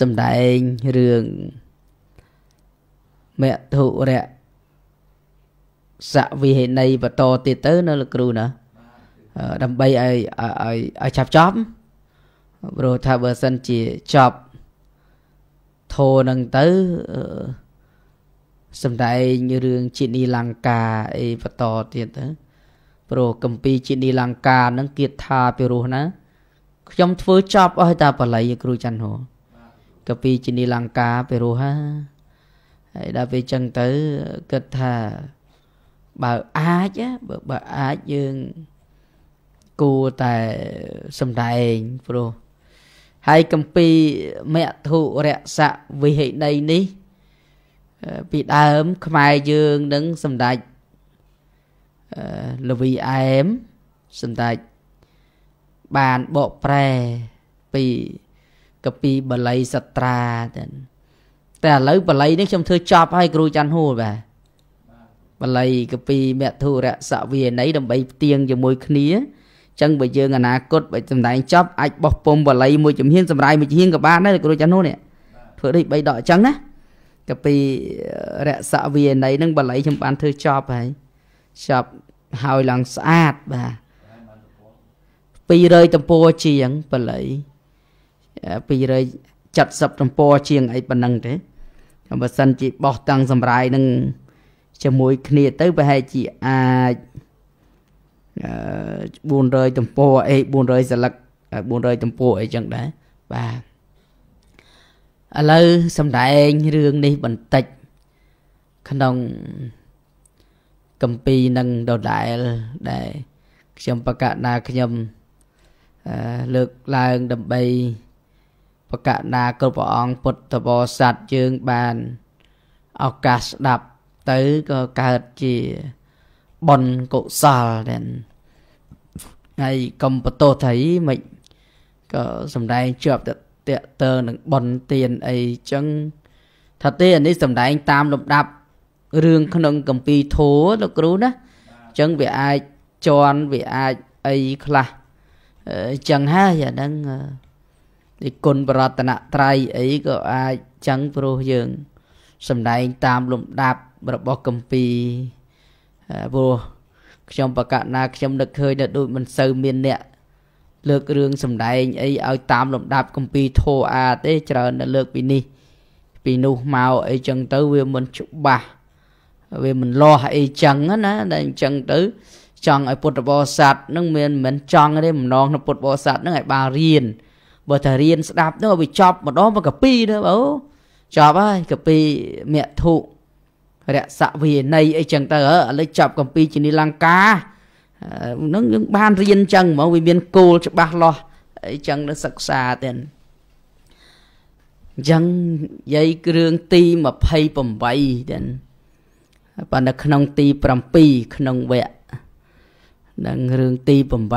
សម្ដែងរឿងមធុរៈសវិហេនីបន្តទៀតទៅនៅលោកគ្រូណា ដើម្បីឲ្យឲ្យឲ្យចាប់ចប់ព្រោះថាបើសិនជាចប់ធោនឹងទៅ សម្ដែងរឿងជានីលង្កាអីបន្តទៀតទៅព្រោះកម្ពីជានីលង្កានឹងគៀតថាពីរោះណាខ្ញុំធ្វើចប់អស់តែបល័យគ្រូច័ន្ទហោក៏ពីជានីលង្កាទៅរស់ហ่าហើយដល់ពេលចឹងទៅគិតថាបើអាចបើបើអាចយើងគួរតែសំដែងព្រោះហើយកម្ពីមធុរសៈវិហិណីនេះពីដើមខ្មែរយើងនឹងសម្ដេចលវីអែមសម្ដេចបានបកប្រែពីកពីបល័យសត្រាចឹងតែឥឡូវបល័យនេះខ្ញុំធ្វើចប់ហើយគ្រូច័ន្ទហួរបាទបល័យកពីមធុរៈសវិន័យដើម្បីផ្ទៀងជាមួយគ្នាចឹងបើយើងអនាគតបើសំដែង ចប់អាចបោះពុំបល័យមួយជំហានសម្រាយមួយជំហានក៏បានដែរគ្រូច័ន្ទហួរនេះធ្វើដូចបីដកចឹងណាកពីរសវិន័យនឹងបល័យខ្ញុំបានធ្វើចប់ហើយចប់ហើយឡើងស្អាតបាទ200ទំព័រជាងបល័យ270ទំព័រជាងអីប៉ុណ្ណឹងទេបើសិនជាបោះតាំងសម្រាយនឹងជាមួយ គ្នាទៅ ប្រហែលជាអាច400ទំព័រអី400សន្លឹក400ទំព័រអីចឹងដែរបាទឥឡូវសម្ដែងរឿងនេះបន្តិច ក្នុងកម្ពីនឹងដដែលដែល ខ្ញុំបកណាខ្ញុំលើកឡើងដើម្បីបកណាគ្រប់ព្រះអង្គពុទ្ធបរិស័ទយើងបានឱកាសស្ដាប់ទៅក៏កើតជាបុណ្យកុសលដែរហើយកំបតោថៃមិនក៏សំដែងជាប់តេតើនឹងបុណ្យទានអីចឹង ថាទេអានេះសំដែងតាមលំដាប់រឿងក្នុងកម្ពីធោលោកគ្រូណាចឹងវាអាចជន់វាអាចអីខ្លះអញ្ចឹងហើយអាហ្នឹងនិគុណបរតនត្រ័យអីក៏អាចចឹងព្រោះយើងសម្ដែងតាមលំដាប់របស់កម្ពីព្រោះខ្ញុំបកណាខ្ញុំនឹកឃើញនៅដូចមិនសូវមានអ្នកលើករឿងសម្ដែងអីឲ្យតាម លំដាប់កម្ពីធោអាទេច្រើនតែលើកពីនេះ ពីនោះមកអីចឹងទៅវាមិនច្បាស់វាមិនលាស់អីចឹងណាតែអញ្ចឹងទៅចង់ឲ្យពុទ្ធបរិស័ទនឹងមានមិនចង់ទេម្ដងក្នុងពុទ្ធបរិស័ទនឹងឲ្យបានរៀនបើតែរៀនស្ដាប់ទៅវាចប់ម្ដងមកកពីទៅអូចប់ហើយកពីមគ្គធុរសវិន័យអីចឹងទៅឥឡូវចប់កម្ពីជានីលង្កានឹងយើងបានរៀនចឹងហ្មងវាមានគោលច្បាស់លាស់អីចឹងទៅសិក្សាទៀតអញ្ចឹងនិយាយគ្រឿងទី28ទៀតប៉ុន្តែក្នុងទី7ក្នុងវគ្គនឹងរឿងទី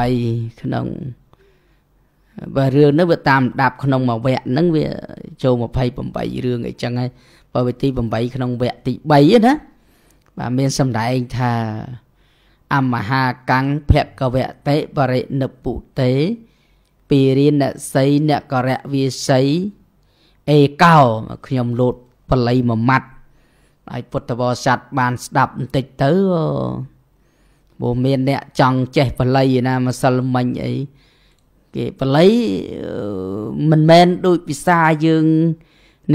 8ក្នុងបើរឿងនេះវាតាមដាប់ក្នុងមួយវគ្គហ្នឹងវា ចូល28រឿងអីចឹងហើយបើវិធី8ក្នុងវគ្គទី3ណាបាទមានសម្ដែងថាអមហាកੰងភគវតិបរិនិពុទេពីរិណសីនករៈវិស័យអេកោខ្ញុំលោតបល័យមួយម៉ាត់ហើយពុទ្ធបរិស័ទបានស្ដាប់បន្តិចទៅបើមានអ្នកចង់ចេះបល័យណាម្សិលមិញអីគេបល័យមិនមែនដូចភាសាយើង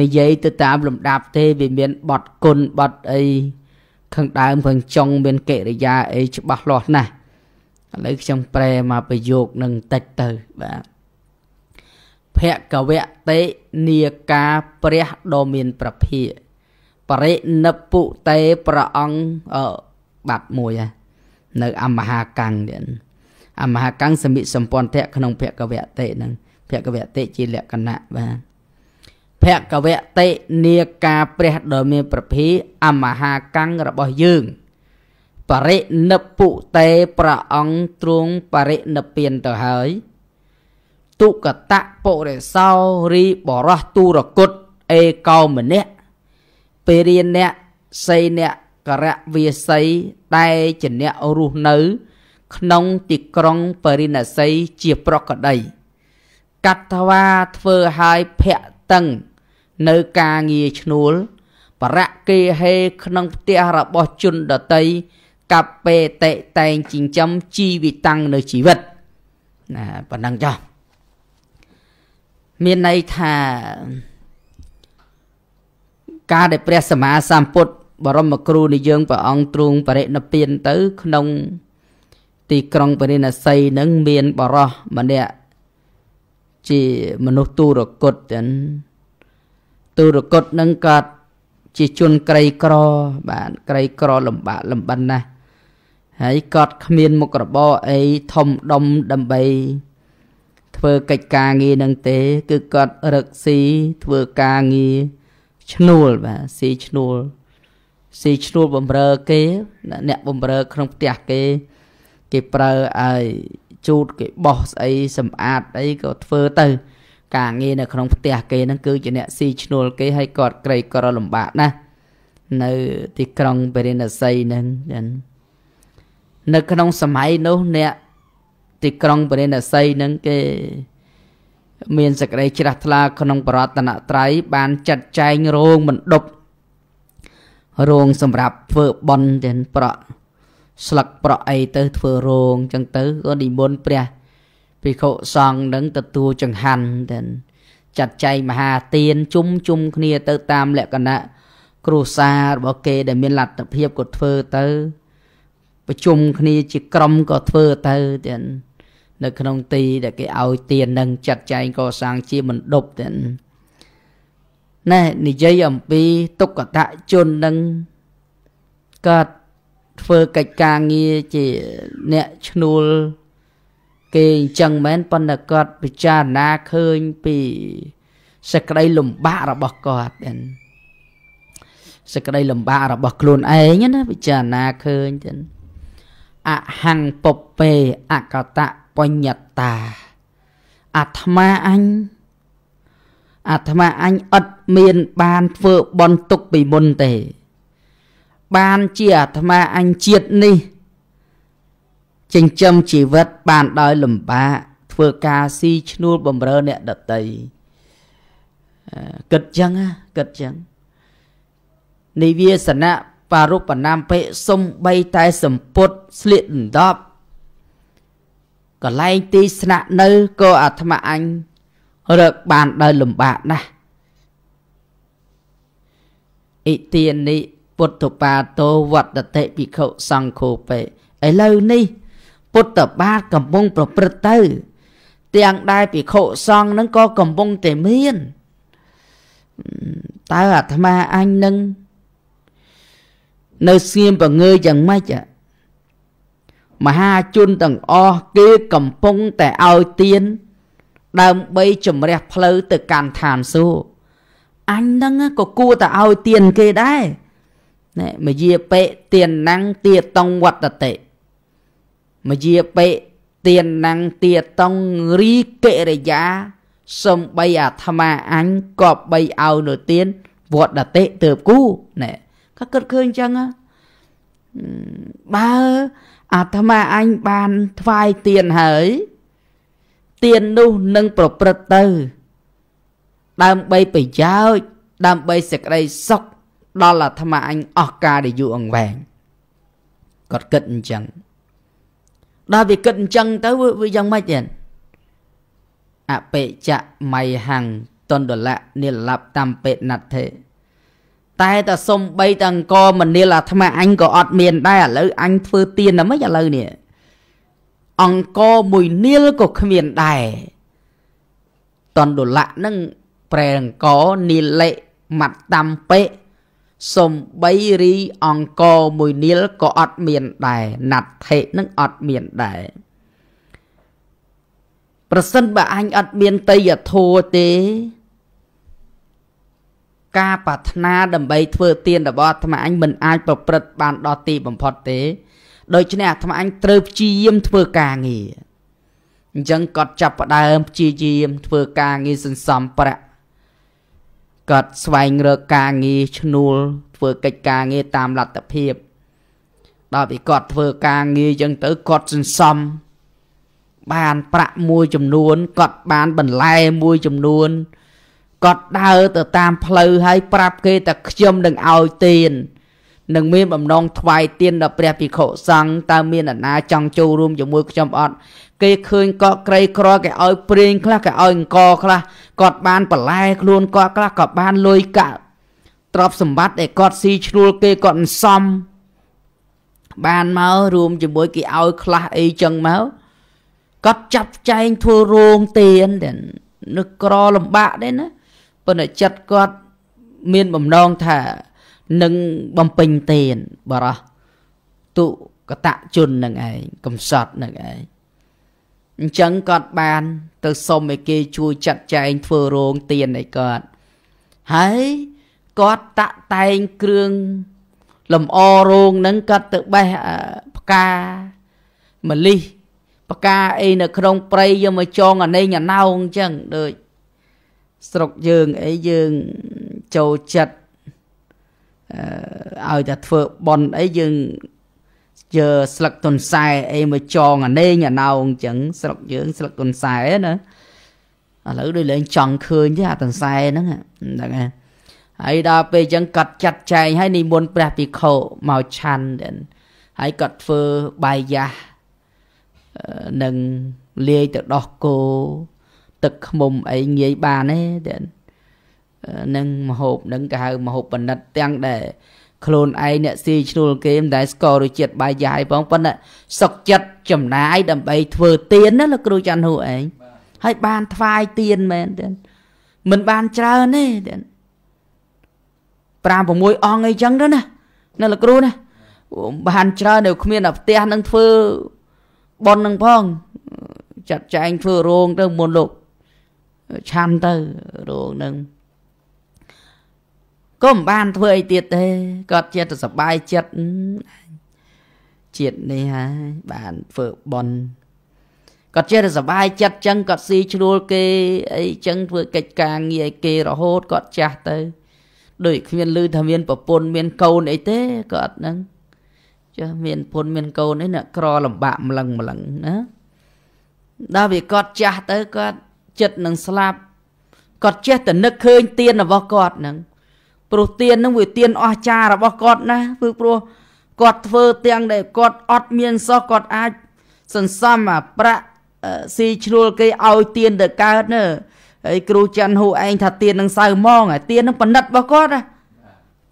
និយាយទៅតាមលំដាប់ទេវាមានបត់គុណបត់អីខាងដើមខាងចុងមានកិរិយាអីច្បាស់លាស់ណាស់ឥឡូវខ្ញុំប្រែមកប្រយោគនឹងតិចទៅបាទភគវតេនីកាព្រះដ៏មានប្រភាបរិនិពុតេព្រះអង្គអឺបាត់មួយហើយនៅអមហាកੰងទៀតអមហាកੰសមិសម្ពន្ធៈក្នុងភគវតិនឹងភគវតិជាលក្ខណៈបាទភគវតិនីការព្រះដ៏មានប្រភីអមហាកੰរបស់យើងបរិនិពុតេប្រអង្គទ្រង់បរិនិព្វានទៅហើយទុកតៈពុរិសោរីបរោះទូរគុតអេកោម្នាក់ពេរិយអ្នកសីអ្នកករៈវាសីតែជាអ្នករស់នៅក្នុងទីក្រុងបរិណសីជាប្រកដីកាត់ថ្វាធ្វើឲ្យភ័ក្រតឹង នៅការងារឈ្នួលបរៈគេហេក្នុងផ្ទះរបស់ ជនដតីកັບពេតេតែងចិញ្ចឹមជីវិតាំងនៅជីវិតណាប៉ុណ្ណឹងចុះមានន័យថា ការដែលព្រះសម្មាសម្ពុទ្ធបរមគ្រូនៃយើងព្រះអង្គទ្រង់បរិណិព្វានទៅក្នុងទីក្រុងពរិណសីនឹងមានបរោះម្នាក់ជាមនុស្សទូរគតទាំងទូរគតនឹងក៏ជាជនក្រីក្របាទក្រីក្រលំបាកលំបិនណាស់ហើយក៏គ្មានមុខរបរអីធំដុំដើម្បីធ្វើកិច្ចការងារនឹងទេ គឺគាត់រឹកស៊ីធ្វើការងារឈ្នួលបាទស៊ីឈ្នួលស៊ីឈ្នួលបំរើគេអ្នកបំរើក្នុងផ្ទះគេគេប្រើឲ្យជូតគេបោះស្អីសម្អាតអីក៏ធ្វើទៅ ការងារនៅក្នុងផ្ទះគេហ្នឹងគឺជាអ្នកស៊ីឈ្នួលគេឲ្យគាត់ក្រីក្រលំបាកណាស់នៅទីក្រុងបរិណសីហ្នឹងចឹងនៅក្នុងសម័យនោះអ្នកទីក្រុងបរិណសីហ្នឹងគេមានសក្តិជ្រះថ្លាក្នុងបរតនត្រ័យបានចាត់ចែងរោងមណ្ឌបរោងសម្រាប់ធ្វើបន់ទាំងប្រក់ស្លឹកប្រក់អីទៅធ្វើរោងចឹងទៅក៏និមន្តព្រះភិក្ខុសង្ឃនឹងទទួលចង្ហាន់ទៅចាត់ចែងមហាទានជុំជុំគ្នាទៅតាម លក្ខណៈគ្រួសាររបស់គេ ដែលមានលទ្ធភាពក៏ធ្វើទៅប្រជុំគ្នា ជាក្រុមក៏ធ្វើទៅទាំងនៅក្នុងទីដែលគេឲ្យទាននឹងចាត់ចែងកសាងជាមណ្ឌបទាំងណែនិយាយអំពីទុក្កតជននឹងកើតធ្វើកិច្ចការងារជាអ្នកឈ្នួលគេអញ្ចឹងមែនប៉ុន្តែគាត់ពិចារណាឃើញពី សក្តីលំបាករបស់គាត់សក្តីលំបាករបស់ខ្លួនឯងណាពិចារណាឃើញចឹងអហង្ពពេអកតៈបញ្ញតា អាត្មាអញអាត្មាអញឥតមានបានធ្វើបន់ទុកពីមុនទេបានជាអាត្មាអញជាតិនេះចិញ្ចឹមជីវិតបានដោយលំបាកធ្វើការស៊ីឈ្នួលបំរើអ្នកដតីគិតចឹងគិតចឹងនិវាសនៈបរុបណាមពេសំបីតែសម្ពុតស្លៀកដណ្ដប់កន្លែងទីស្នាក់នៅក៏អាត្មាអញរកបានដោយលំបាកណាស់អិទានិពុទ្ធបាតោវត្តតិភិក្ខុសង្ឃោបេឥឡូវនេះ ពុទ្ធបាទកំពុងប្រព្រឹត្តទៅ ទាំងដែលភិក្ខុសង្ឃនឹងក៏កំពុងតែមានតើអាត្មាអញនឹងនៅស្ងៀមប្រងើយយ៉ាងម៉េចមហាជនទាំងអស់គេកំពុងតែឲ្យទៀនដើម្បីជំរះផ្លូវទៅកាន់ឋានសួគ៌អញនឹងក៏គួរតែឲ្យទៀនគេដែរណែមយាបេទៀនណੰទាតុងវត្តតិមយាបេទៀនណੰទាតុងរីកិរិយាសំបីអាត្មាអញក៏បីឲ្យនៅទៀនវត្តតិទើបគូណែក៏គិតឃើញអញ្ចឹងបើអាត្មាអញបានថ្វាយទៀនហើយទៀននោះនឹងប្រព្រឹត្តទៅ ដើម្បីប្រយោជន៍ដើម្បីសេចក្តីសុខដល់អាត្មាអញអស់ការដែលយូរអង្វែងគាត់គិតអញ្ចឹង ដល់វាគិតអញ្ចឹងទៅវាយ៉ាងម៉េចទៀតអបេចៈមៃហੰងតនដលៈនិលប់តំពេណដ្ឋេតែតសំបីតអង្គមនាលអាត្មាអញក៏អត់មានដែរឥឡូវអញធ្វើទៀនហ្មងឥឡូវនេះអង្គមួយនាលក៏គ្មានដែរតនដលៈនឹងប្រែអង្គនីលិមត្តតំពេសំបីរីអង្គមួយនីលក៏អត់មានដែរណាត់ថេនឹងអត់មានដែរប្រសិនបើអញអត់មានតយធัวទេ ការប្រាថ្នាដើម្បីធ្វើទានរបស់អាត្មាអញមិនអាចប្រព្រឹត្តបានដល់ទីបំផុតទេដូច្នេះអាត្មាអញត្រូវព្យាយាម ធ្វើការងារអញ្ចឹងគាត់ចាប់ផ្ដើមព្យាយាមធ្វើការងារសន្សំប្រាក់គាត់ស្វែងរកការងារឈ្នួលធ្វើកិច្ចការងារតាមលទ្ធភាព ដល់ពេលគាត់ធ្វើការងារចឹងទៅគាត់សន្សំ បានប្រាក់មួយចំនួនគាត់បានបន្លែមួយចំនួនគាត់ដើរទៅតាមផ្លូវហើយប្រាប់គេតែខ្ញុំនឹងឲ្យទាននឹងមានបំណងថ្វាយទានដល់ព្រះ ភិក្ខុសង្ឃតើមានអ្នកណាចង់ចូលរួមជាមួយខ្ញុំអត់គេឃើញកក់ក្រីក្រគេឲ្យព្រាងខ្លះគេឲ្យអង្គខ្លះគាត់បានបន្លែ ខ្លួនគាត់ខ្លះក៏បានលុយកាក់ទ្រព្យសម្បត្តិដែលគាត់ស៊ីឈ្នួលគេគាត់មិនសមបានមករួមជាមួយគេឲ្យខ្លះអីចឹងមកគាត់ចាប់ចែងធ្វើរោងទៀនទាំងនឹកក្រលំបាកដែរណាប៉ុន្តែចិត្តគាត់មានបំណងថានឹងបំពេញទៀនបរោះទុកតជននឹងឯងកំសត់នឹងឯងអញ្ចឹងគាត់បាន ទៅសុំឲ្យគេជួយចាត់ចែងធ្វើរោងទៀនឲ្យគាត់ហើយគាត់តាក់តែងគ្រឿងលំអរោងហ្នឹងគាត់ទៅបេះផ្កាម្លិះផ្កាអីនៅក្នុងព្រៃយកមកចងអានេះអាណោងអញ្ចឹងដូចស្រុកយើងអីយើងចូលចិត្តអឺឲ្យតែធ្វើប៉ុនអីយើងយើស្លឹកទុនខ្សែអីមកចងអានេងអាណោងអញ្ចឹងស្រុកយើងស្លឹកទុនខ្សែណាឥឡូវដូចលែងចង់ឃើញទេអាទុនខ្សែហ្នឹងហ្នឹងហើយហើយដល់ពេលអញ្ចឹងគាត់ចាត់ចែងឲ្យនិមន្តព្រះភិក្ខុមកឆាន់ហើយគាត់ធ្វើបាយយ៉ាស់នឹងលាយទៅដោះគោទឹកខ្មុំអីងាយបានទេនឹងមហូបនឹងគេហៅមហូបបណ្ឌិតទាំងដែលខ្លួនឯងអ្នកស៊ីឈ្នួលគេមិនដែលស្គាល់រសជាតិបាយយ៉ាយផងប៉ុន្តែសុកចិត្តចំណាយ ដើម្បីធ្វើទៀនណាលោកគ្រូច័ន្ទហ៊ូឯងហើយបានថ្វាយទៀនមែនទេមិនបានច្រើនទេទេ5 6អង្គអីចឹងទៅណាណាលោកគ្រូណាបានច្រើននៅគ្មានតែផ្ទះនឹងធ្វើប៉ុននឹងផងចាត់ចែងធ្វើរោងទៅមុនលោកឆាន់ទៅរោងនឹងក៏មិនបានធ្វើអីទៀតទេគាត់ចិត្តសบายចិត្តជាតិនេះហើយបានធ្វើបន់គាត់ចេះតែសบายចិត្តចឹងគាត់ស៊ីឈ្នួលគេអីចឹងធ្វើកិច្ចការងារឲ្យគេរហូតគាត់ចាស់ទៅ ដូចគ្មានឮថាមានប្រពន្ធមានកូនអីទេគាត់ហ្នឹងចាស់មានប្រពន្ធមានកូនអីអ្នកក្រលំបាកម្លឹងម្លឹងណាដល់វាគាត់ចាស់ទៅគាត់ចិត្តនឹងស្លាប់គាត់ចេះតែនឹកឃើញទៀនរបស់គាត់ហ្នឹងព្រោះទៀននឹងវាទៀនអស្ចារ្យរបស់គាត់ណាគឺព្រោះគាត់ធ្វើទាំងដែលគាត់អត់មានសោះគាត់អាចសន្សំអាប្រាក់ស៊ីឈ្នួលគេឲ្យទៀនទៅកើតណាហើយគ្រូច័ន្ទហូឯងថាទៀននឹងសៅហ្មងទៀននឹងបណិតរបស់គាត់ណា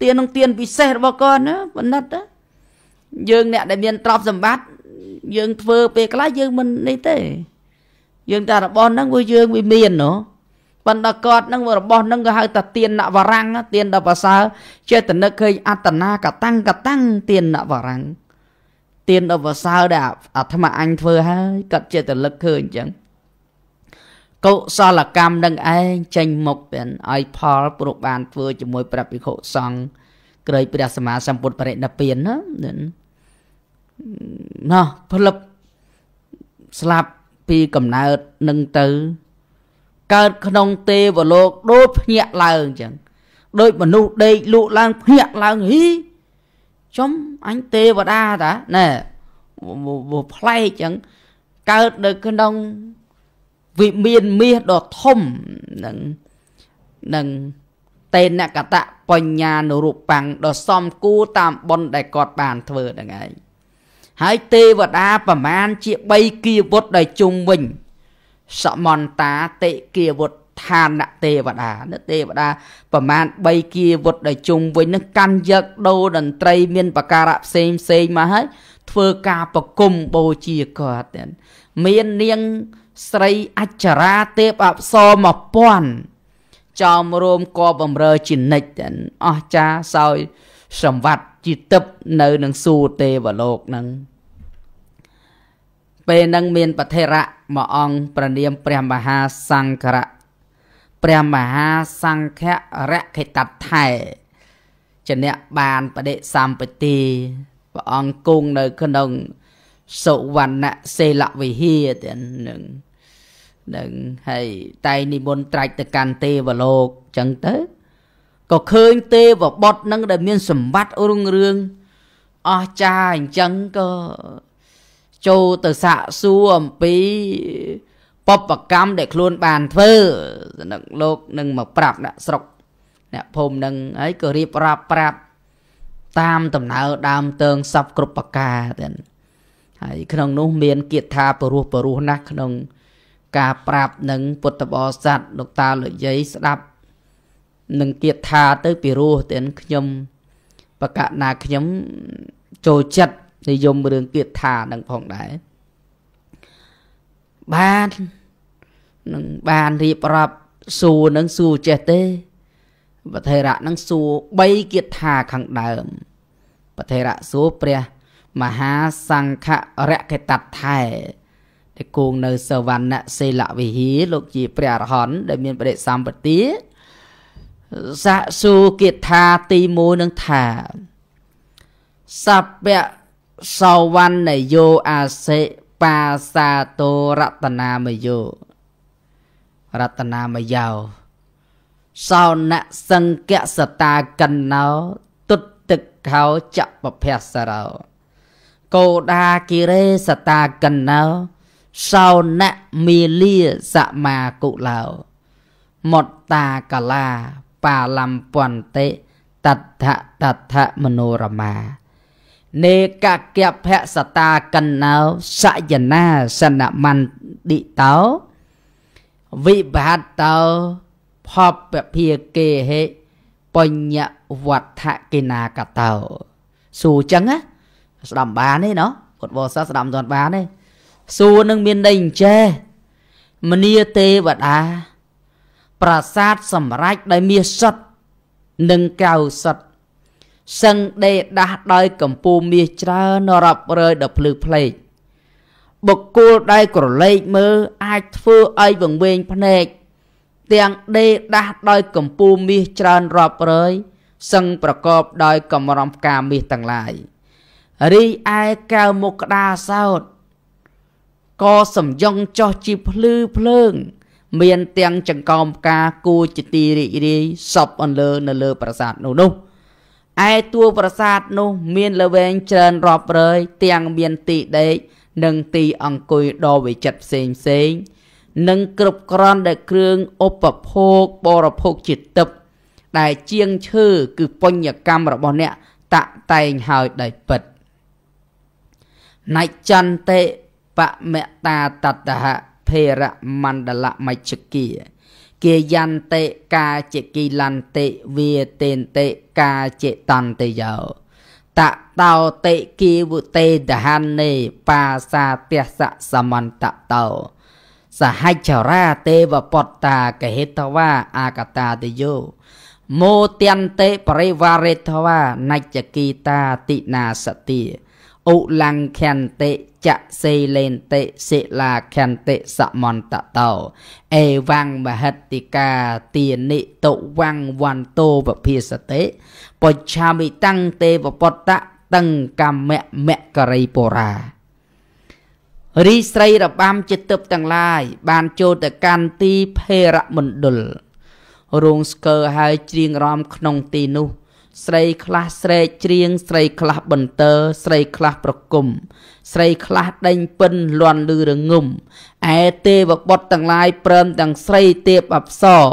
ទៀននឹងទៀនពិសេសរបស់គាត់ណាបណិតណាយើងអ្នក ដែលមានទ្រព្យសម្បត្តិយើងធ្វើពេលខ្លះយើងមិននេះទេ យើងតែរបស់ហ្នឹងគឺយើងវាមានណោះប៉ុន្តែគាត់នឹងរបស់នឹងក៏ហៅថាទៀនណវរੰងទៀនដល់ប្រសើរចេតនិកឃើញអត្តនាកតាំងកតាំងទៀនណវរੰងទៀនដល់ប្រសើរដែលអាត្មាអញធ្វើហើយគាត់ចេតលឹកឃើញអញ្ចឹងកុសលកម្មនឹងឯងចេញមុខពេលឲ្យផលព្រោះបានធ្វើជាមួយព្រះភិក្ខុសង្ឃក្រៃព្រះសម្មាសម្ពុទ្ធបរិណិព្វានណាណោះផលិបស្លាប់ពីកំណើតនឹងទៅកើតក្នុង ទេវលោក ដូចភ្ញាក់ឡើងអញ្ចឹងដូចមនុស្សដេកលក់ឡើងភ្ញាក់ឡើងហីចំអញទេវតាតាណែផ្លែកអញ្ចឹងកើតនៅក្នុងវិមានមាសដ៏ធំនឹងនឹងតេនកតៈបញ្ញានុរូបੰងដ៏សំគូតាមបុណ្យដែលគាត់បានធ្វើហ្នឹងហើយហើយទេវតាប្រមាណជា3គាវុតដែលជុំវិញសមន្តាតិគាវុឌ្ឋានទេវតានេះទេវតាប្រមាណ3គាវុឌ្ឍដែលជុំវិញនឹងកាន់យកដូរតន្ត្រី មានបការៈផ្សេងផ្សេងមកហើយធ្វើការប្រគំបូជាគាត់មាននាងស្រីអច្ឆរាទេពអប្សរ1000ចោមរោមក៏បំរើជានិច្ចអស្ចារសោយសម្បត្តិជាទឹកនៅនឹងសួរទេវលោកនឹងពេលនឹងមានបធិរៈមួយអង្គប្រណាមព្រះមហាសង្ឃរៈព្រះមហាសង្ឃរៈខេតតថែជាអ្នកបានបដិសម្បទាព្រះអង្គគង់នៅក្នុងសុវណ្ណសេលវិហារទាំងនឹងនឹងហើយតែនិមន្តត្រាច់ទៅកាន់ទេវលោកចឹងទៅក៏ឃើញទេវបុត្រនឹងដែលមានសម្បត្តិរុងរឿងអស្ចារ្យអញ្ចឹងក៏ចូលទៅសាកសួរអំពីបបកម្មដែលខ្លួនបានធ្វើសំណឹកលោកនឹងមកប្រាប់អ្នកស្រុកអ្នកភូមិនឹងហើយក៏រៀបរាប់ប្រាប់តាមដំណើរដើមតើងសពគ្រប់ប្រការទាំងហើយ ក្នុង នោះមានគៀតថា ពរោះពរោះណាស់ក្នុង ការប្រាប់នឹងពុទ្ធបរិស័ទលោកតាលោកយាយស្ដាប់នឹងគៀតថាទៅពីរោះទាំងខ្ញុំ បកណាខ្ញុំចូលចិត្តនិយមរឿងគៀតថានឹងផងដែរបាននឹងបានរៀបរាប់សួរនឹងសួរចេះទេបធរៈនឹងសួរ3គៀតថាខាងដើមបធរៈសួរព្រះមហាសង្ឃរកតតថែដែលគង់នៅ សវណ្ណសិលវិហារលោកជាព្រះអរហន្តដែលមានបរិសម្បទាសាសួរគៀតថាទី1នឹងថាសព្វសវណ្ណយោអាសេបាសាទោរតនាមយោរតនាមយោសោណសង្កសតាកណ្ណោទុតទឹកខោចពភសរោកោដាគិរេសតាកណ្ណោសោណមីលាសមាគុឡោមតតាកលាបាលំពន្តិតដ្ឋតដ្ឋមនោរមានេកកភសតាកណោសយនាសនមន្តិតោវិបហតោផពភាកេហេបញ្ញវត្ថកេណាកតោសួរចឹងណាស្ដាប់បានទេណោះពុទ្ធបរិស័ទស្ដាប់មិនទាន់បានទេសួរនឹងមានន័យអញ្ចេះមនីទេវតាប្រាសាទសម្រេចដោយមាសសិទ្ធនិងកៅសិទ្ធសឹងដេដាស់ដោយកម្ពូលមាសច្រើនរាប់រយដល់ភ្លឺភ្លេចបុគ្គលដែលក្រឡេកមើលអាចធ្វើឲ្យវង្វេងភ្នែកទាំងដេដាស់ដោយកម្ពូលមាសច្រើនរាប់រយសឹងប្រកបដោយកម្រំផ្កាមាសទាំងឡាយរីឯកៅមុខក្តារសោតក៏សំយងចោះជាភ្លឺភ្លើង មានទាំងចង្កោមផ្កាគូជាទីរីករាយសពអន្លើនៅលើប្រាសាទនោះនោះឯតួប្រាសាទនោះមានល្វែងច្រើនរាប់រយទាំងមានទីដេកនិងទីអង្គុយដ៏វិចិត្រផ្សេងផ្សេងនិងគ្រប់គ្រាន់ដែលគ្រឿងឧបភោគបរិភោគជាទឹកដែលជាងឈើគឺពញ្ញកម្មរបស់អ្នកតាក់តែងហើយដោយពិតណៃចន្តិបមតាតតហភេរមណ្ឌលមជ្ឈគាគាយន្តិកាជាគីលន្តិវាតេនតិកាជាតន្តិយោតតោតិគីវុទេតហានេបាសាទះសសមន្តតោសហច្ឆរាទេវពតតាកហេតវាអាកតាទយោមោទន្តេបរិវារិទ្ធវានច្ចគីតាតិណាសតិឧលង្ខន្តិចសេលេនតិសិលាខន្តិសមន្តតោ អេវង្មហិទ្ធិកាទានិតុវង្វន្តោវភិសតិបច្ឆាមិតੰទេវពតៈតឹងកម្មមករីបុរា រីស្រីរបាំចិត្តទឹកទាំងឡាយបានចូលទៅកាន់ទីភេរមណ្ឌលរោងស្គរហើយច្រៀងរំក្នុងទីនោះស្រីខ្លះស្រែកច្រៀងស្រីខ្លះបន្ទើស្រីខ្លះប្រគំស្រីខ្លះដេញពិនលន់ឮរងំឯទេវបុត្រទាំងឡាយព្រមទាំងស្រីទេពអប្សរ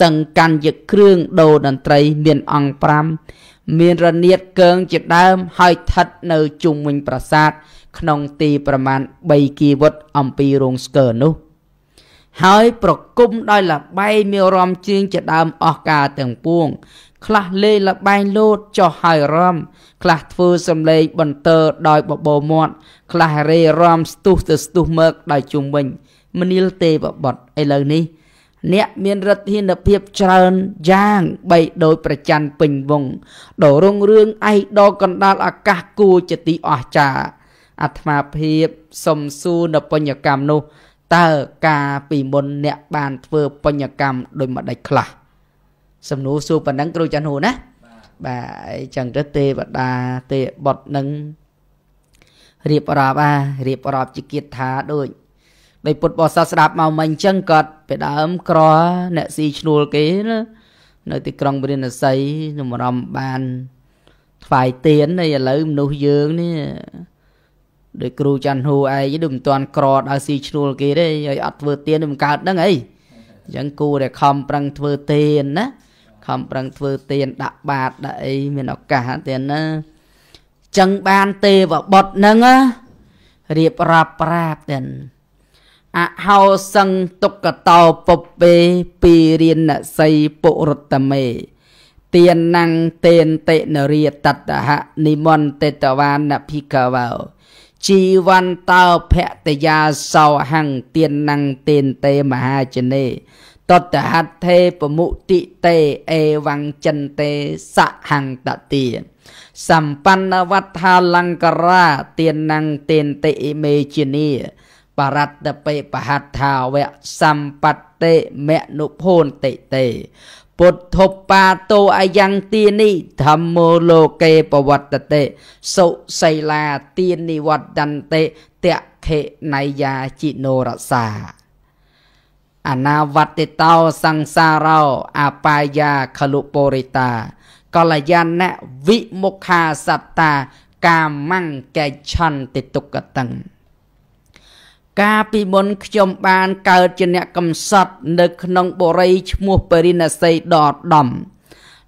សឹងកាន់យកគ្រឿងដូរតន្ត្រីមានអង្គ5មានរនាតកើងជាដើមហើយឋិតនៅជុំវិញប្រាសាទក្នុងទីប្រមាណ3គីវត្តអំពីរោងស្គរនោះ ហើយប្រគំដោយលបែងមានរំជើងជាដើមអស់ការទាំងពួងខ្លះលេងលបែងលោតចោះហើយរំខ្លះធ្វើសំឡេងបន្តើដោយបបោមាត់ខ្លះរេរំស្ទុះទៅស្ទុះមើកដោយជុំវិញ មនាលទេវបុត្រឥឡូវនេះ អ្នកមានរទ្ធានុភាពច្រើនយ៉ាងបីដោយប្រច័នពេញវងដ៏រុងរឿងឯកដ៏កណ្ដាលអាកាសគួរជាទីអស្ចារ្យអាត្មាភាពសំសួរនៅបញ្ញកម្មនោះតើការពីមុនអ្នកបានធ្វើបញ្ញកម្មដោយម្ដេចខ្លះសំណួរសួរប៉ុណ្ណឹងគ្រូចាន់ហូណាបាទអញ្ចឹងទៅទេវតាទេបុតនឹងរៀបរាប់អារៀបរាប់ជាគៀតថាដូចដោយពុទ្ធបរិស័ទស្ដាប់មកមិញអញ្ចឹងគាត់ពេលដើមក្រ អ្នកស៊ីឈ្នួលគេណានៅ ទីក្រុងព្រានសីនំរំបានថ្វាយទៀនហើយឥឡូវមនុស្សយើងនេះដោយគ្រូច័ន្ទហូឯងដូចមិនទាន់ក្រដល់ស៊ីឈ្នួលគេទេហើយអត់ធ្វើទៀនមិនកើតហ្នឹងអីអញ្ចឹងគូតែខំប្រឹងធ្វើទៀនណាខំប្រឹងធ្វើទានដាក់បាតដាក់អីមានឱកាសទៀតណាចឹងបានទេវបុត្រនឹងរៀបរាប់ប្រាប់ទៀតអហោសង្ឃទុកតោពពេពីរៀនសីពុរតមេទៀនណੰតេនតិនរាតតហនិមន្តទេតវានភិកវោជីវន្តោភតយាសោហੰទៀនណੰតេនតេមហាជនេតតហត្ថេពមុតិតេអេវង្ចិនតេសហង្តតិសម្បណ្ណវត្ថាលង្ការាទានังទិនតិមេជនីបរត្តបេបហត្ថាវៈសម្បត្តេមនុភូនតិតេពុទ្ធុបាតោអាយ៉ាងទានីធម្មលោកេបវត្តតេសុសីលាទានិវត្តន្តេតខេណៃយាជីណរសាអនាវតិតោសង្សារោអបាយាខលុពរិតាកលយានៈវិមុខាសត្តា កាមង្កេឆន្តិទុកតឹងកាលពីមុនខ្ញុំបានកើតជាអ្នកកំសត់នៅក្នុងបុរីឈ្មោះបរិណសីដ៏ដំ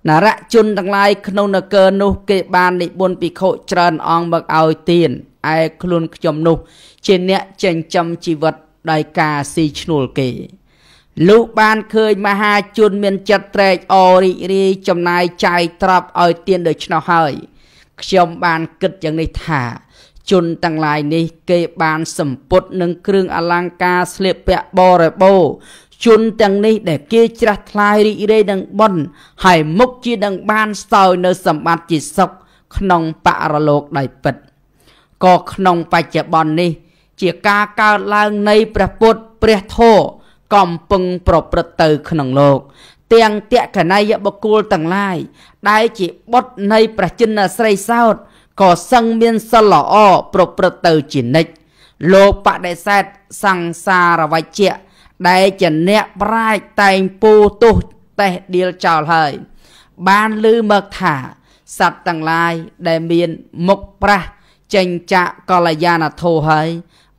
នរជនទាំងឡាយក្នុងនគរនោះគេបាននិពន្ធភិក្ខុច្រើនអង្គមកឲ្យទានឯខ្លួនខ្ញុំនោះជាអ្នកចិញ្ចឹមជីវិតដោយការស៊ីឈ្នួលគេលុះបានឃើញមហាជនមានចិត្តត្រេកអររីករាយចំណាយចាយទ្រព្យឲ្យទានដូច្នោះហើយ ខ្ញុំបានគិតយ៉ាងនេះថាជនទាំងឡាយនេះ គេបានសម្ពុតនឹងគ្រឿងអលង្ការស្លៀកពាក់បរិបូរជនទាំងនេះដែលគេច្រាស់ថ្លាយរីករាយនឹងបុណ្យហើយមុខជានឹងបានស្ទើរនៅសម្បត្តិជាសុខក្នុងបរលោកដោយពិតក៏ក្នុងបច្ចុប្បន្ននេះ ជាការកើតឡើងនៃព្រះពុទ្ធព្រះធម៌កំពឹងប្រព្រឹត្តទៅក្នុងលោក ទាំងតកណៃយបកូលទាំងឡាយដែលជាបុត្រនៃព្រះជិនស្រីសោតក៏សឹងមានសិលល្អប្រព្រឹត្តទៅជានិច្ចលោកបដិសេធសង្សារវជ្ជៈដែលជាអ្នកប្រាជ្ញតែងពូទោសតេះដៀលចោលហើយបានលឺមកថាសត្វទាំងឡាយដែលមានមុខប្រះ ចេញចាកកល្យាណធោហើយ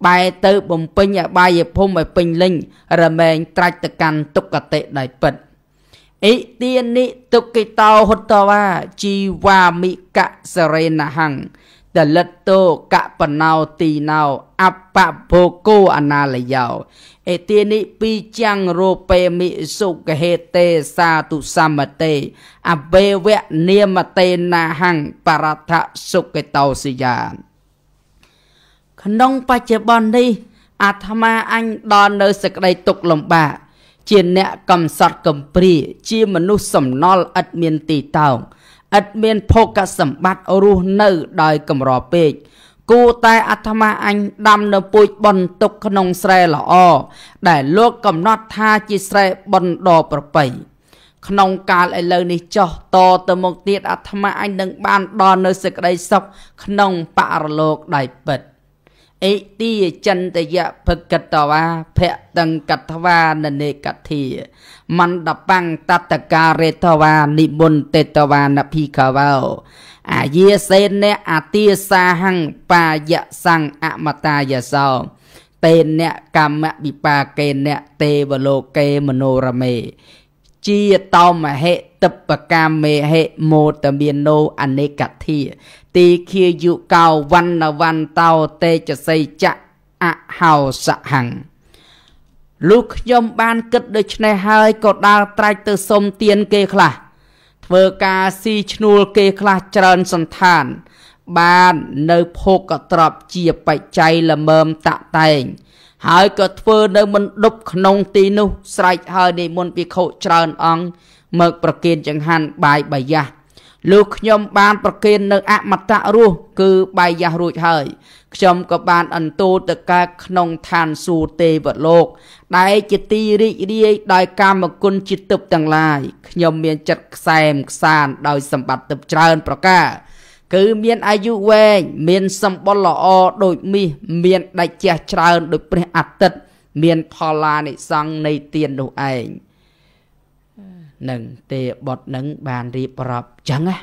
បែរទៅបំពេញអបាយភូមិឲ្យពេញលេញរមែងត្រាច់ទៅកាន់ទុគតិដោយពិតអិទានិទុគិតោហុតវ៉ាជីវាមិកៈសរេណហੰតលិតតោកបណោទីណោអបបោកោអណាលយោអេទានិពីចាំងរូបេមិសុខហេតេសាទុសមតេអបេវៈនិមតេណាហੰបរថសុគិតោសិយាក្នុងបច្ចុប្បន្ននេះ អាត្មាអញដល់នៅសក្តីទុកលំបាកជាអ្នកកំសត់កំព្រាជាមនុស្សសំណល់ឥតមានទីតោងឥតមានភោគសម្បត្តិរស់នៅដោយកម្រពេកគូតែអាត្មាអញដាំនៅពូជបនទុកក្នុងស្រែល្អដែលលោកកំណត់ថាជាស្រែបនដ៏ប្រពៃក្នុងកាលឥឡូវនេះចោះតទៅមុខទៀតអាត្មាអញនឹងបានដល់នៅសេចក្តីសុខក្នុងបរលោកដៃពិតអេតិចិន្តយភគតវាភៈតង្កតវាននេកធាមន្តបង្តតការេតវានិបុនតេតវានភិកវោអាយាសេនៈអទាសាហង្បាយសង្អមតាយសោតេនៈកម្មវិបាកេនៈទេវលោកេមនោរមេជាតោមហេតបកាមេហេមោតមានោអនេកធាទីឃាយុកោវណ្ណវន្តោតេជសីចៈអហោសហੰលុះខ្ញុំបានគិតដូច្នេះហើយក៏ដើរត្រាច់ទៅសុំទានគេខ្លះធ្វើការស៊ីឈ្នួលគេខ្លះច្រើនសន្តាន បាននៅភោគត្រពជាបច្ច័យល្មើមតាក់តែង ហើយក៏ធ្វើនៅមិនដប់ក្នុងទីនោះ ស្រែកហើយនិមន្តភិក្ខុច្រើនអង្គមកប្រគិនចង្ហាន់បាយបាយះលោកខ្ញុំបានប្រគិននៅអមតៈរស់គឺបាយយ៉ាស់រួចហើយ ខ្ញុំក៏បានអន្ទោទៅកើតក្នុងឋានសួគ៌ទេវលោកដែលជាទីរីករាយដោយកម្មគុណជាទឹកទាំងឡាយខ្ញុំមានចិត្តខ្សែមខ្សានដោយសម្បត្តិទឹកច្រើនប្រការគឺមានអាយុវែងមានសម្បុរល្អដូចមាសមានដាច់ជះច្រើនដូចព្រះអាទិត្យមានផលឡានិសង្ឃនៃទាននោះឯងនឹងទេបុតនឹងបានរៀបរាប់ចឹងណា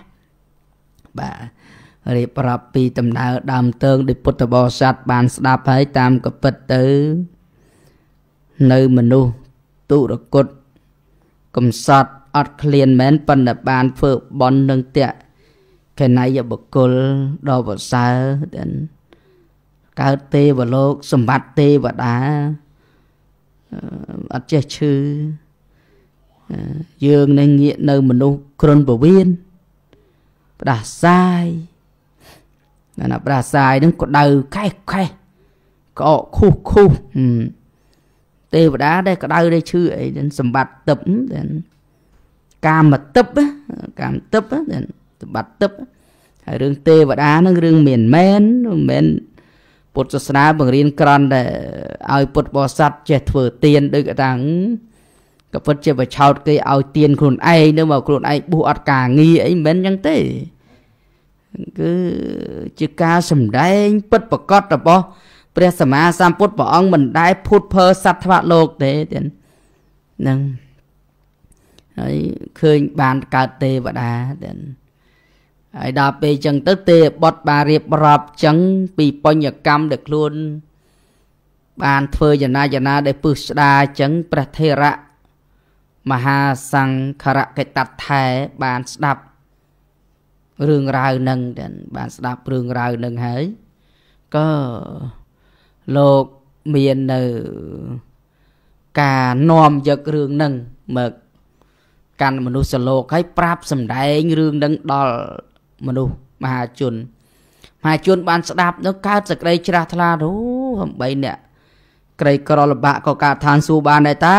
បាទរៀបរាប់ពីដំណើរដើមតើងដោយពុទ្ធបរិស័ទបាន ស្ដាប់ហើយតាមកពិតទៅ នៅមនុស្សទុរគតកំសត់អត់ឃ្លានមែនប៉ុន្តែបានធ្វើបន់នឹងតៈកណៃបកុលដល់ប្រសើរទាំងកើតទេវលោកសម្បត្តិទេវតាអត់ចេះឈឺយើងនឹងងាកនៅមនុស្សគ្រុនពវៀនផ្ដាសាយណាផ្ដាសាយនឹងក្តៅខេះខេះក្អកខុសខុសទេវតាដែលក្តៅដែលឈឺអីសម្បត្តិទឹកកាមទឹកកាមទឹកសម្បត្តិទឹកហើយរឿងទេវតានឹងរឿងមានមែនមិនមែនពុទ្ធសាសនាបង្រៀនក្រន់តែឲ្យពុទ្ធបរិស័ទចេះធ្វើ ទានដូចតាំងក៏ពិតជាបឆោតគេឲ្យទៀនខ្លួនឯងនៅមកខ្លួនឯងប៊ូអត់ការងារអីមិនមែនអញ្ចឹងទេគឺជាការសម្ដែង ពិតប្រកបរបស់ព្រះសម្មាសម្ពុទ្ធព្រះអង្គមិនដែលភូតភើសត្វថ្វាលោកទេទៀតនឹងហើយឃើញបានកើតទេវតាទៀតហើយដល់ពេលចឹងទៅទេវបុត្របានរៀបរាប់ចឹង ពីបញ្ញកម្មដែលខ្លួន បានធ្វើយ៉ាងណាយ៉ាងណា ដែលពឹសស្ដារចឹងព្រះធេរៈមហាសង្ឃរកិតតថែបានស្ដាប់រឿងរ៉ាវនឹងបានស្ដាប់រឿងរ៉ាវនឹងហើយក៏លោកមាននៅ ការនាំយករឿងនឹងមកកាន់មនុស្សលោកហើយប្រាប់សម្ដែងរឿងនឹងដល់មនុស្សមហាជនមហាជនបានស្ដាប់នោះកើតសក្តីច្រាស់ថ្លាអូ8នាក់ក្រីក្រលំបាកក៏កើតឋានសួគ៌បានដែរតា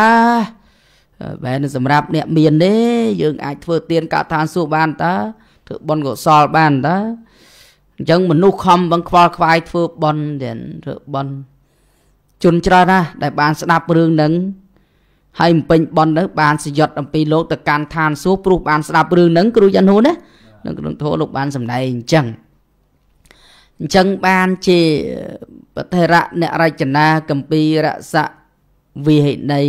បែរសម្រាប់អ្នកមានទេយើងអាចធ្វើ ទានកថាសួរបានតើធ្វើបុណ្យកុសលបានតើអញ្ចឹងមនុស្សខំបង្ខ្វល់ខ្វាយធ្វើបុណ្យទៀតធ្វើបុណ្យជន់ច្រើនណាស់ដែលបានស្ដាប់រឿងហ្នឹងហើយបំពេញបុណ្យទៅបានសយុទ្ធអំពីលោកទៅកាន់ឋានសួគ៌ព្រោះបានស្ដាប់រឿងហ្នឹងគ្រូយ៉ាន់ហ៊ូណានឹងក្នុងធម៌លោកបានសម្ដែងអញ្ចឹងអញ្ចឹងបានជាបតិរៈអ្នករចនាកម្ពីរសៈវិហិណី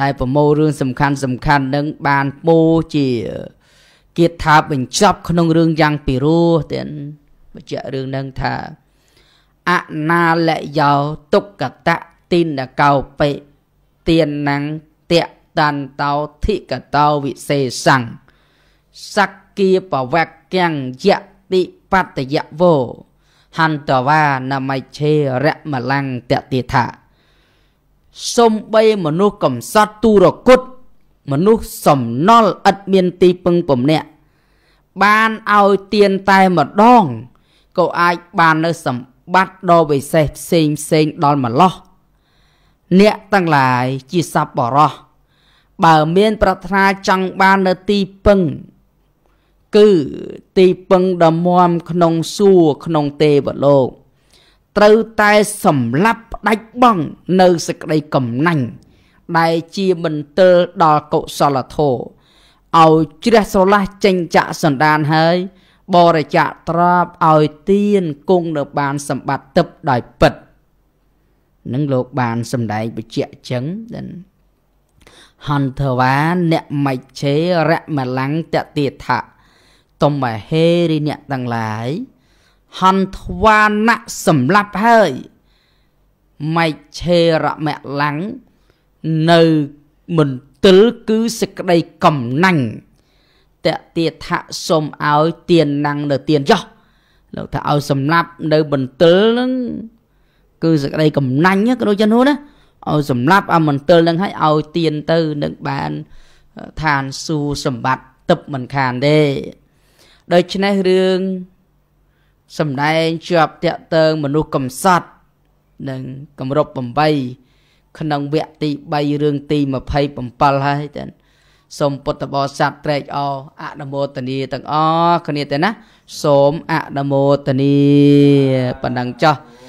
ដែលប្រមូលរឿងសំខាន់សំខាន់នឹងបានពោជាគៀតថាបញ្ចប់ក្នុងរឿងយ៉ាងពិរោះទៀតបញ្ជាក់រឿងនឹងថាអណាលយោទុក្កតតិនកោបេទៀនណងតៈតន្តោធិកតោវិសេសੰងសក្គាបវក្គាំងយតិបតយវោហន្តវានមៃឆេរមលੰតតិថាសំបីមនុស្សកំសត់ទូរគុតមនុស្សសំណល់ឥតមានទីពឹងពំនាក់បានឲ្យទៀនតែម្ដងក៏អាចបាននៅសម្បត្តិដ៏វិសេសផ្សេងផ្សេងដល់ម្លោះអ្នកទាំងឡាយជាសប្បុរសបើមានប្រាថ្នាចង់បាននៅទីពឹង គឺទីពឹងដ៏មមក្នុងសួគ៌ក្នុងទេវលោកត្រូវតែសម្លាប់ផ្ដាច់បង់នៅសេចក្តីកំណាញ់ដែលជាមន្ទិលដល់កុសលធម៌ឲ្យជ្រះស្រឡះចេញចាក់សណ្ដានហើយ បរិច្ចាគទ្រព្យឲ្យទានគង់នៅបានសម្បត្តិទឹកដោយពិតនឹងលោកបានសម្ដែងបញ្ជាក់ចឹងដល់ហន្តវាអ្នកមច្ឆេរមលੰងតតិថាតំមហេរិអ្នកទាំងឡាយហន្តវាណសម្លាប់ហើយម៉ៃឆេរមៈឡាំងនៅមន្ទិលគឺសេចក្តីកំណាញ់តតិថៈសូមឲ្យទៀនណាំងនៅទៀនចោះលោកថាឲ្យសម្លាប់នៅបន្ទិលនឹងគឺសេចក្តីកំណាញ់ក៏ដូចចឹងនោះណាឲ្យសម្លាប់អាបន្ទិលនឹងឲ្យឲ្យទៀនទៅនឹងបានឋានសួគ៌សម្បត្តិទឹកមិនខានទេដូច្នេះរឿងសម្ដែងជាប់តាក់ទងមនុស្សកំសត់នឹងគម្រប់8ក្នុងវគ្គទី3រឿងទី27ហើយទាំងសូមពុទ្ធបរិស័ទត្រេកអរអនុមោទនីទាំងអស់គ្នាទៅណាសូមអនុមោទនីប៉ុណ្ណឹងចោះ